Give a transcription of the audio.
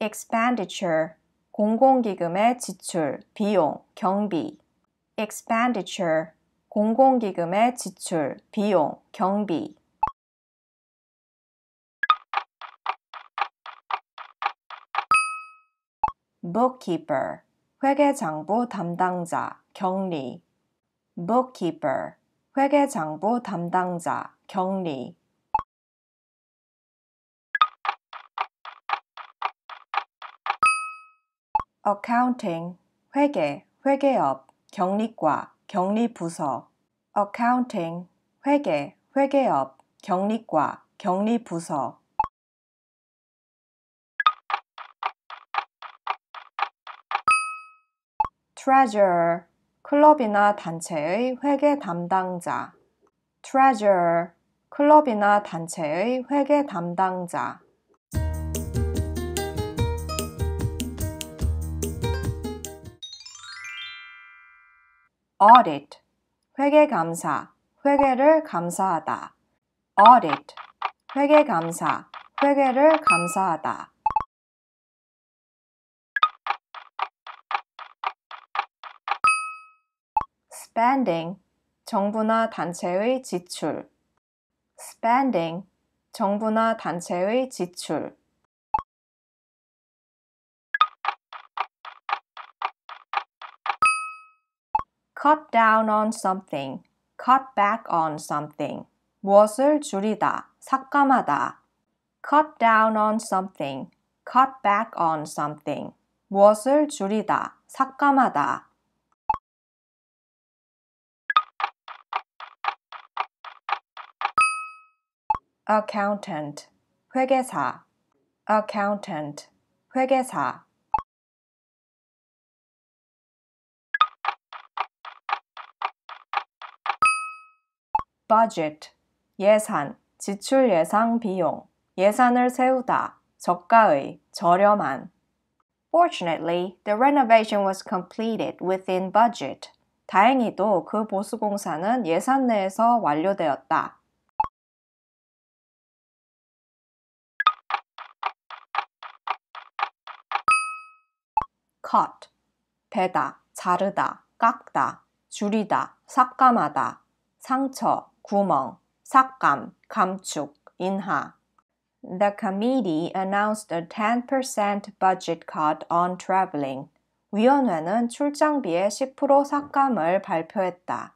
expenditure 공공기금의 지출, 비용, 경비 expenditure 공공기금의 지출, 비용, 경비 bookkeeper 회계장부 담당자, 경리 bookkeeper 회계장부 담당자, 경리 accounting 회계, 회계업, 경리과, 경리부서 accounting 회계, 회계업, 경리과, 경리부서 treasure 클럽이나 단체의 회계 담당자 treasure 클럽이나 단체의 회계 담당자 audit, 회계감사, 회계를 감사하다. audit, 회계감사, 회계를 감사하다. spending, 정부나 단체의 지출 spending, 정부나 단체의 지출 cut down on something, cut back on something. 무엇을 줄이다, 삭감하다. cut down on something, cut back on something. 무엇을 줄이다, 삭감하다. accountant, 회계사 accountant, 회계사 budget, 예산, 지출 예상 비용, 예산을 세우다, 저가의, 저렴한. Fortunately, the renovation was completed within budget. 다행히도 그 보수공사는 예산 내에서 완료되었다. cut, 베다, 자르다, 깎다, 줄이다, 삭감하다, 상처, 구멍, 삭감, 감축, 인하. The committee announced a 10% budget cut on traveling. 위원회는 출장비의 10% 삭감을 발표했다.